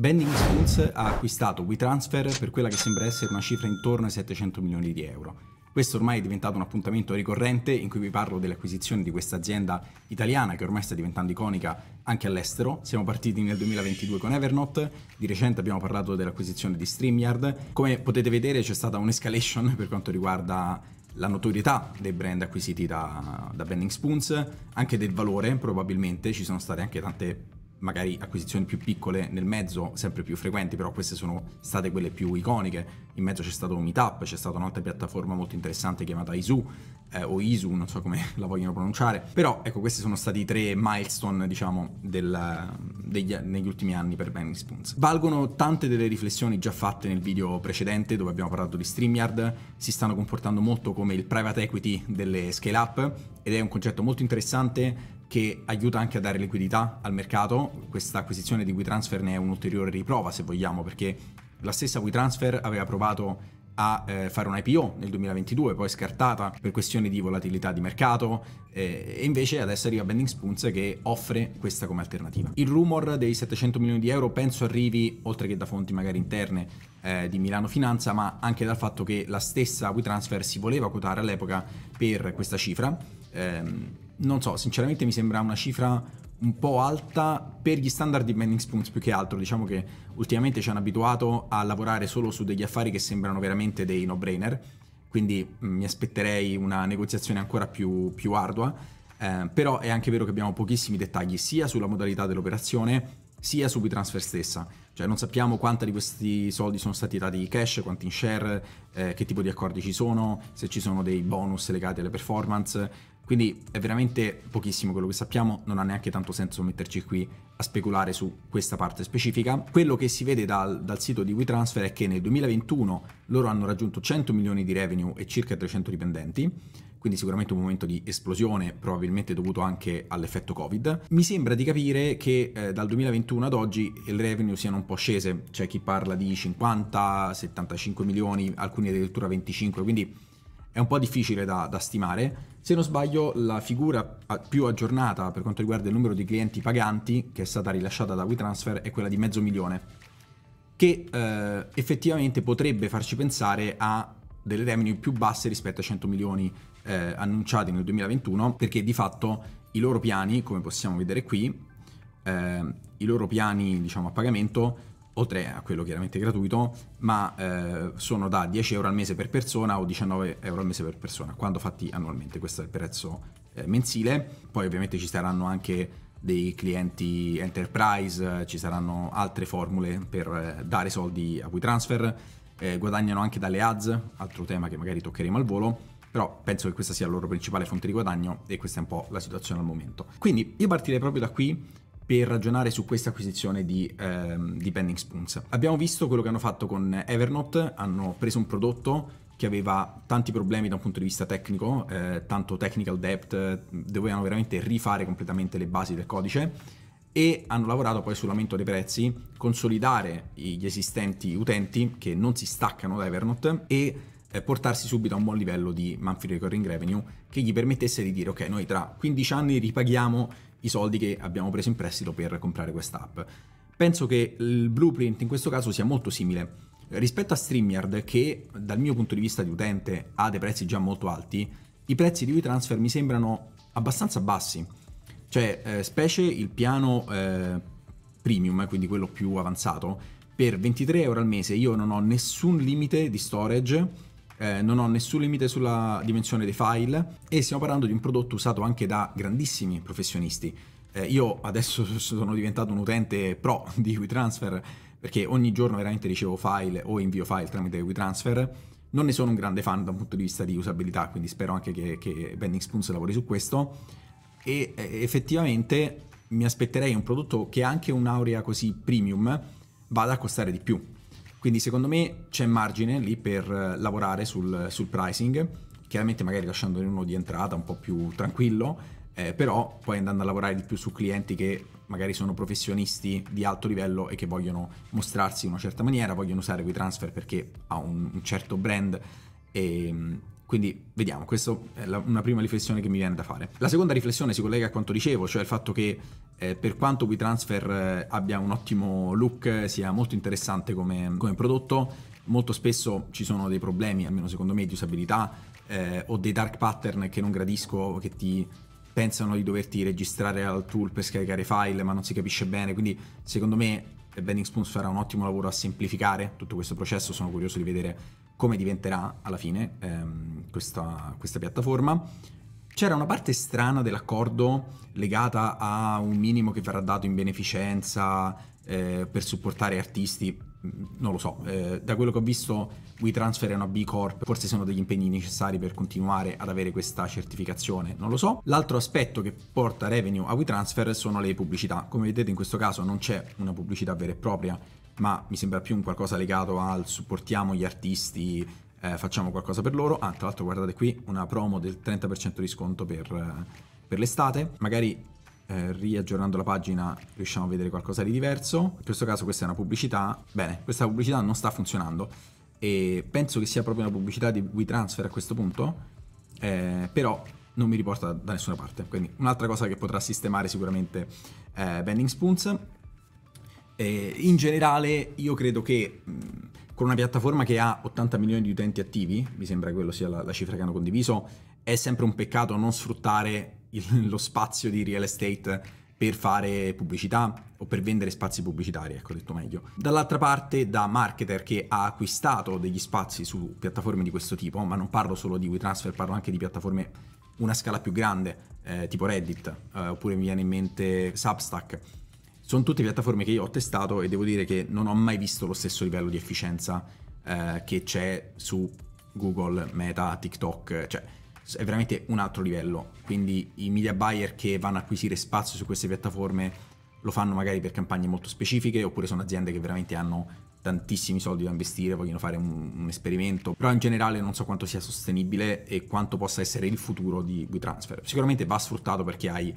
Bending Spoons ha acquistato WeTransfer per quella che sembra essere una cifra intorno ai 700 milioni di euro. Questo ormai è diventato un appuntamento ricorrente in cui vi parlo dell'acquisizione di questa azienda italiana che ormai sta diventando iconica anche all'estero. Siamo partiti nel 2022 con Evernote, di recente abbiamo parlato dell'acquisizione di StreamYard. Come potete vedere c'è stata un'escalation per quanto riguarda la notorietà dei brand acquisiti da, da Bending Spoons, anche del valore probabilmente, ci sono state anche tante magari acquisizioni più piccole nel mezzo, sempre più frequenti, però queste sono state quelle più iconiche. In mezzo c'è stato Meetup, c'è stata un'altra piattaforma molto interessante chiamata Isu eh, o Isu, non so come la vogliono pronunciare, però ecco questi sono stati i tre milestone, diciamo, del, degli, negli ultimi anni per Benny Spoons. Valgono tante delle riflessioni già fatte nel video precedente dove abbiamo parlato di StreamYard, si stanno comportando molto come il private equity delle scale up ed è un concetto molto interessante che aiuta anche a dare liquidità al mercato. Questa acquisizione di WeTransfer ne è un'ulteriore riprova, se vogliamo, perché la stessa WeTransfer aveva provato a eh, fare un IPO nel 2022, poi scartata per questioni di volatilità di mercato, eh, e invece adesso arriva Bending Spoons che offre questa come alternativa. Il rumor dei 700 milioni di euro penso arrivi, oltre che da fonti magari interne eh, di Milano Finanza, ma anche dal fatto che la stessa WeTransfer si voleva quotare all'epoca per questa cifra. Ehm, non so, sinceramente mi sembra una cifra un po' alta per gli standard di Bending Spoons più che altro, diciamo che ultimamente ci hanno abituato a lavorare solo su degli affari che sembrano veramente dei no-brainer, quindi mm, mi aspetterei una negoziazione ancora più, più ardua, eh, però è anche vero che abbiamo pochissimi dettagli sia sulla modalità dell'operazione sia su WeTransfer stessa, cioè non sappiamo quanti di questi soldi sono stati dati in cash, quanti in share, eh, che tipo di accordi ci sono, se ci sono dei bonus legati alle performance, quindi è veramente pochissimo quello che sappiamo, non ha neanche tanto senso metterci qui a speculare su questa parte specifica. Quello che si vede dal, dal sito di WeTransfer è che nel 2021 loro hanno raggiunto 100 milioni di revenue e circa 300 dipendenti, quindi sicuramente un momento di esplosione, probabilmente dovuto anche all'effetto Covid. Mi sembra di capire che eh, dal 2021 ad oggi il revenue siano un po' scese, c'è cioè chi parla di 50, 75 milioni, alcuni addirittura 25, quindi è un po' difficile da, da, stimare. Se non sbaglio, la figura ah, più aggiornata per quanto riguarda il numero di clienti paganti, che è stata rilasciata da WeTransfer, è quella di mezzo milione, che eh, effettivamente potrebbe farci pensare a delle revenue più basse rispetto ai 100 milioni eh, annunciati nel 2021, perché di fatto i loro piani, come possiamo vedere qui, eh, i loro piani diciamo, a pagamento oltre a quello chiaramente gratuito, ma eh, sono da 10 euro al mese per persona o 19 euro al mese per persona, quando fatti annualmente, questo è il prezzo eh, mensile, poi ovviamente ci saranno anche dei clienti enterprise, ci saranno altre formule per eh, dare soldi a WeTransfer, eh, guadagnano anche dalle ads, altro tema che magari toccheremo al volo, però penso che questa sia la loro principale fonte di guadagno e questa è un po' la situazione al momento. Quindi io partirei proprio da qui per ragionare su questa acquisizione di, ehm, di Pending Spoons. Abbiamo visto quello che hanno fatto con Evernote, hanno preso un prodotto che aveva tanti problemi da un punto di vista tecnico, eh, tanto technical depth, eh, dovevano veramente rifare completamente le basi del codice e hanno lavorato poi sull'aumento dei prezzi, consolidare gli esistenti utenti che non si staccano da Evernote e eh, portarsi subito a un buon livello di monthly recurring revenue che gli permettesse di dire ok noi tra 15 anni ripaghiamo i soldi che abbiamo preso in prestito per comprare quest'app. Penso che il blueprint in questo caso sia molto simile. Rispetto a StreamYard, che dal mio punto di vista di utente ha dei prezzi già molto alti, i prezzi di WeTransfer mi sembrano abbastanza bassi. Cioè, eh, specie il piano eh, premium, quindi quello più avanzato, per 23 euro al mese io non ho nessun limite di storage eh, non ho nessun limite sulla dimensione dei file e stiamo parlando di un prodotto usato anche da grandissimi professionisti. Eh, io adesso sono diventato un utente pro di WeTransfer perché ogni giorno veramente ricevo file o invio file tramite WeTransfer. Non ne sono un grande fan da un punto di vista di usabilità, quindi spero anche che, che Bending Spoons lavori su questo. E effettivamente mi aspetterei un prodotto che anche un'aurea così premium vada a costare di più quindi secondo me c'è margine lì per eh, lavorare sul, sul pricing, chiaramente magari lasciandone uno di entrata un po' più tranquillo, eh, però poi andando a lavorare di più su clienti che magari sono professionisti di alto livello e che vogliono mostrarsi in una certa maniera, vogliono usare WeTransfer perché ha un, un certo brand e, mm, quindi vediamo, questa è la, una prima riflessione che mi viene da fare. La seconda riflessione si collega a quanto dicevo, cioè il fatto che eh, per quanto WeTransfer eh, abbia un ottimo look, sia molto interessante come, come prodotto, molto spesso ci sono dei problemi, almeno secondo me, di usabilità eh, o dei dark pattern che non gradisco, che ti pensano di doverti registrare al tool per scaricare file, ma non si capisce bene. Quindi, secondo me, Bending Spoons farà un ottimo lavoro a semplificare tutto questo processo. Sono curioso di vedere come diventerà alla fine ehm, questa, questa piattaforma. C'era una parte strana dell'accordo legata a un minimo che verrà dato in beneficenza eh, per supportare artisti, non lo so, eh, da quello che ho visto WeTransfer è una B Corp, forse sono degli impegni necessari per continuare ad avere questa certificazione, non lo so. L'altro aspetto che porta revenue a WeTransfer sono le pubblicità, come vedete in questo caso non c'è una pubblicità vera e propria ma mi sembra più un qualcosa legato al supportiamo gli artisti, eh, facciamo qualcosa per loro. Ah, tra l'altro guardate qui una promo del 30% di sconto per, eh, per l'estate. Magari eh, riaggiornando la pagina riusciamo a vedere qualcosa di diverso. In questo caso questa è una pubblicità. Bene, questa pubblicità non sta funzionando e penso che sia proprio una pubblicità di WeTransfer a questo punto, eh, però non mi riporta da nessuna parte. Quindi un'altra cosa che potrà sistemare sicuramente eh, Bending Spoons eh, in generale io credo che mh, con una piattaforma che ha 80 milioni di utenti attivi, mi sembra che quella sia la, la cifra che hanno condiviso, è sempre un peccato non sfruttare il, lo spazio di real estate per fare pubblicità o per vendere spazi pubblicitari, ecco detto meglio. Dall'altra parte, da marketer che ha acquistato degli spazi su piattaforme di questo tipo, ma non parlo solo di WeTransfer, parlo anche di piattaforme una scala più grande, eh, tipo Reddit, eh, oppure mi viene in mente Substack, sono tutte piattaforme che io ho testato e devo dire che non ho mai visto lo stesso livello di efficienza eh, che c'è su Google, Meta, TikTok, cioè è veramente un altro livello. Quindi i media buyer che vanno a acquisire spazio su queste piattaforme lo fanno magari per campagne molto specifiche oppure sono aziende che veramente hanno tantissimi soldi da investire, vogliono fare un, un esperimento, però in generale non so quanto sia sostenibile e quanto possa essere il futuro di WeTransfer. Sicuramente va sfruttato perché hai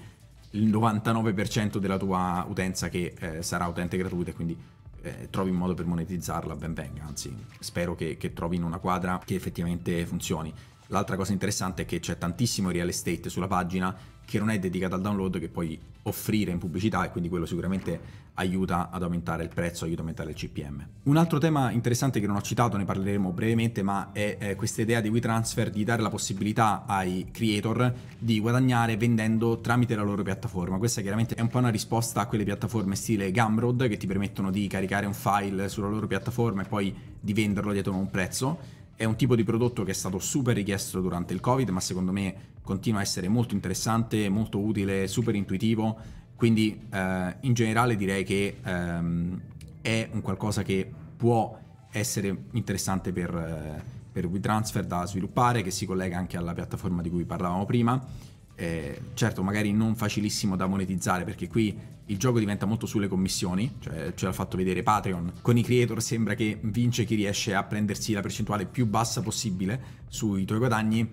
il 99% della tua utenza che eh, sarà utente gratuita e quindi eh, trovi un modo per monetizzarla, ben venga, anzi spero che, che trovino una quadra che effettivamente funzioni. L'altra cosa interessante è che c'è tantissimo real estate sulla pagina che non è dedicata al download che puoi offrire in pubblicità e quindi quello sicuramente aiuta ad aumentare il prezzo, aiuta ad aumentare il CPM. Un altro tema interessante che non ho citato, ne parleremo brevemente, ma è, è questa idea di WeTransfer di dare la possibilità ai creator di guadagnare vendendo tramite la loro piattaforma. Questa chiaramente è un po' una risposta a quelle piattaforme stile Gumroad che ti permettono di caricare un file sulla loro piattaforma e poi di venderlo dietro a un prezzo è un tipo di prodotto che è stato super richiesto durante il Covid, ma secondo me continua a essere molto interessante, molto utile, super intuitivo. Quindi eh, in generale direi che ehm, è un qualcosa che può essere interessante per, eh, per WeTransfer da sviluppare, che si collega anche alla piattaforma di cui parlavamo prima eh, certo magari non facilissimo da monetizzare perché qui il gioco diventa molto sulle commissioni, cioè ce l'ha fatto vedere Patreon, con i creator sembra che vince chi riesce a prendersi la percentuale più bassa possibile sui tuoi guadagni,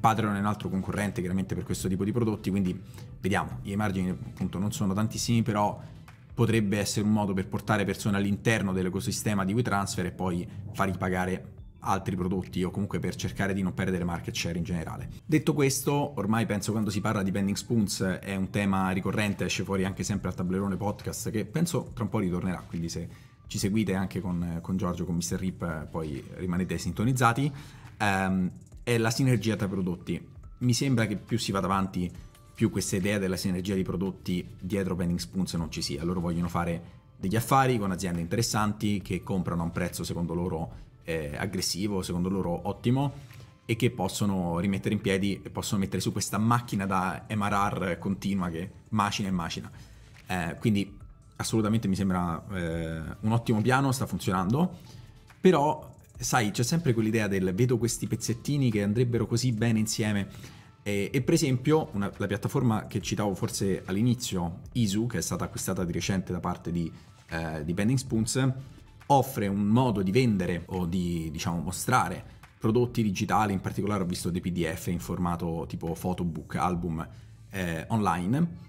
Patreon è un altro concorrente chiaramente per questo tipo di prodotti, quindi vediamo, i margini appunto non sono tantissimi però potrebbe essere un modo per portare persone all'interno dell'ecosistema di WeTransfer e poi farli pagare altri prodotti o comunque per cercare di non perdere market share in generale. Detto questo, ormai penso quando si parla di pending Spoons è un tema ricorrente, esce fuori anche sempre al tablerone podcast che penso tra un po' ritornerà, quindi se ci seguite anche con, con Giorgio, con Mr. Rip, poi rimanete sintonizzati, um, è la sinergia tra prodotti. Mi sembra che più si vada avanti, più questa idea della sinergia di prodotti dietro pending Spoons non ci sia. Loro vogliono fare degli affari con aziende interessanti che comprano a un prezzo secondo loro eh, aggressivo, secondo loro ottimo, e che possono rimettere in piedi e possono mettere su questa macchina da MRR continua che macina e macina. Eh, quindi assolutamente mi sembra eh, un ottimo piano, sta funzionando, però sai c'è sempre quell'idea del vedo questi pezzettini che andrebbero così bene insieme. E, e per esempio una, la piattaforma che citavo forse all'inizio, Isu, che è stata acquistata di recente da parte di, eh, di Bending Spoons, offre un modo di vendere o di diciamo mostrare prodotti digitali, in particolare ho visto dei PDF in formato tipo photobook, album eh, online.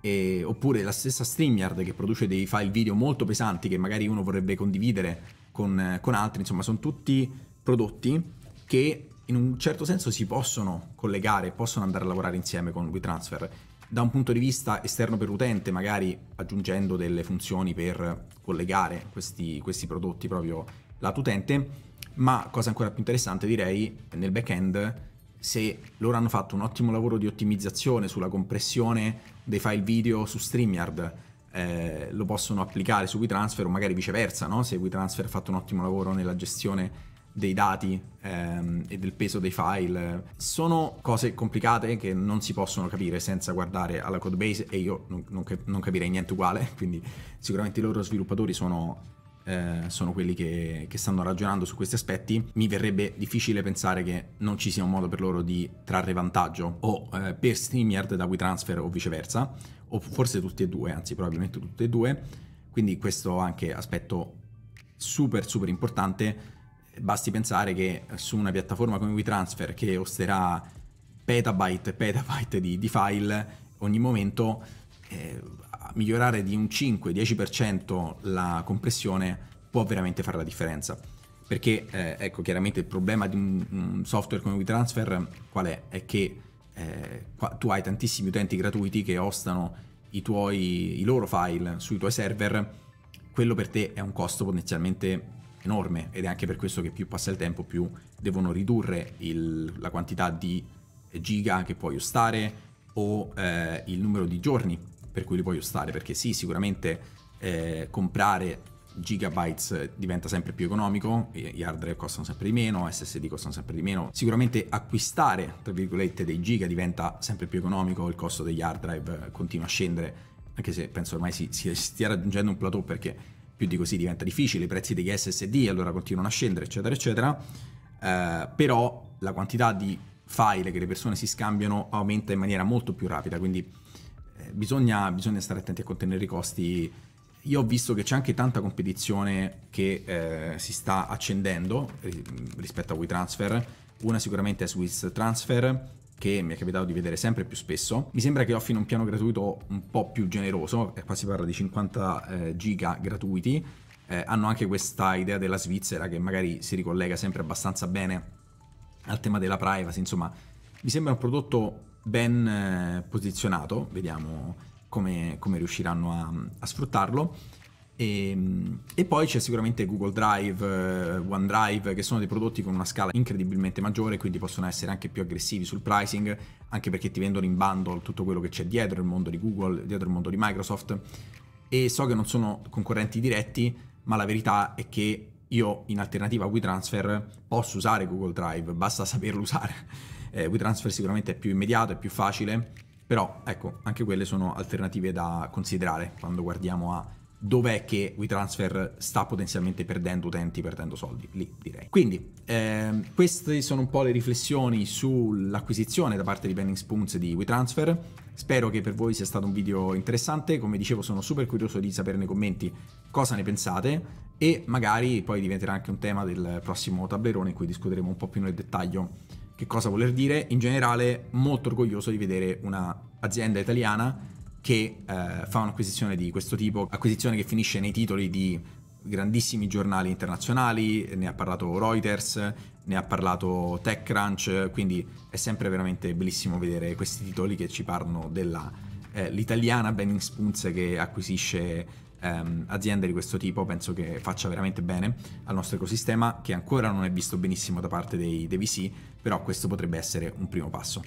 E, oppure la stessa StreamYard che produce dei file video molto pesanti che magari uno vorrebbe condividere con, con, altri, insomma sono tutti prodotti che in un certo senso si possono collegare, possono andare a lavorare insieme con WeTransfer da un punto di vista esterno per utente, magari aggiungendo delle funzioni per collegare questi, questi prodotti proprio lato utente, ma cosa ancora più interessante direi nel back-end se loro hanno fatto un ottimo lavoro di ottimizzazione sulla compressione dei file video su StreamYard, eh, lo possono applicare su WeTransfer o magari viceversa, no? se WeTransfer ha fatto un ottimo lavoro nella gestione dei dati ehm, e del peso dei file. Sono cose complicate che non si possono capire senza guardare alla codebase e io non, non, non capirei niente uguale, quindi sicuramente i loro sviluppatori sono eh, sono quelli che, che, stanno ragionando su questi aspetti, mi verrebbe difficile pensare che non ci sia un modo per loro di trarre vantaggio o eh, per StreamYard da WeTransfer o viceversa, o forse tutti e due, anzi probabilmente tutti e due, quindi questo anche aspetto super super importante basti pensare che su una piattaforma come WeTransfer che osterà petabyte e petabyte di, di, file ogni momento eh, migliorare di un 5-10% la compressione può veramente fare la differenza perché eh, ecco chiaramente il problema di un, un, software come WeTransfer qual è? è che eh, qua, tu hai tantissimi utenti gratuiti che ostano i, tuoi, i loro file sui tuoi server quello per te è un costo potenzialmente enorme ed è anche per questo che più passa il tempo più devono ridurre il, la quantità di giga che puoi usare o eh, il numero di giorni per cui li puoi usare perché sì sicuramente eh, comprare gigabytes eh, diventa sempre più economico, gli hard drive costano sempre di meno, SSD costano sempre di meno, sicuramente acquistare tra virgolette dei giga diventa sempre più economico, il costo degli hard drive continua a scendere, anche se penso ormai si, si stia raggiungendo un plateau perché più di così diventa difficile, i prezzi degli SSD allora continuano a scendere, eccetera, eccetera, eh, però la quantità di file che le persone si scambiano aumenta in maniera molto più rapida, quindi eh, bisogna, bisogna, stare attenti a contenere i costi. Io ho visto che c'è anche tanta competizione che eh, si sta accendendo eh, rispetto a WeTransfer, una sicuramente è Swiss Transfer, che mi è capitato di vedere sempre più spesso. Mi sembra che offrino un piano gratuito un po' più generoso, eh, qua si parla di 50 eh, giga gratuiti. Eh, hanno anche questa idea della Svizzera che magari si ricollega sempre abbastanza bene al tema della privacy, insomma, mi sembra un prodotto ben eh, posizionato, vediamo come, come riusciranno a, a sfruttarlo. E, ehm, e, poi c'è sicuramente Google Drive, eh, OneDrive, che sono dei prodotti con una scala incredibilmente maggiore, quindi possono essere anche più aggressivi sul pricing, anche perché ti vendono in bundle tutto quello che c'è dietro il mondo di Google, dietro il mondo di Microsoft. E so che non sono concorrenti diretti, ma la verità è che io in alternativa a WeTransfer posso usare Google Drive, basta saperlo usare. Eh, WeTransfer sicuramente è più immediato, è più facile, però ecco, anche quelle sono alternative da considerare quando guardiamo a dov'è che WeTransfer sta potenzialmente perdendo utenti, perdendo soldi, lì direi. Quindi ehm, queste sono un po' le riflessioni sull'acquisizione da parte di Penning Spoons di WeTransfer, spero che per voi sia stato un video interessante, come dicevo sono super curioso di sapere nei commenti cosa ne pensate e magari poi diventerà anche un tema del prossimo tablerone in cui discuteremo un po' più nel dettaglio che cosa voler dire, in generale molto orgoglioso di vedere una azienda italiana che eh, fa un'acquisizione di questo tipo, acquisizione che finisce nei titoli di grandissimi giornali internazionali, ne ha parlato Reuters, ne ha parlato TechCrunch, quindi è sempre veramente bellissimo vedere questi titoli che ci parlano dell'italiana eh, Benning Spoons che acquisisce ehm, aziende di questo tipo, penso che faccia veramente bene al nostro ecosistema che ancora non è visto benissimo da parte dei, dei VC, però questo potrebbe essere un primo passo.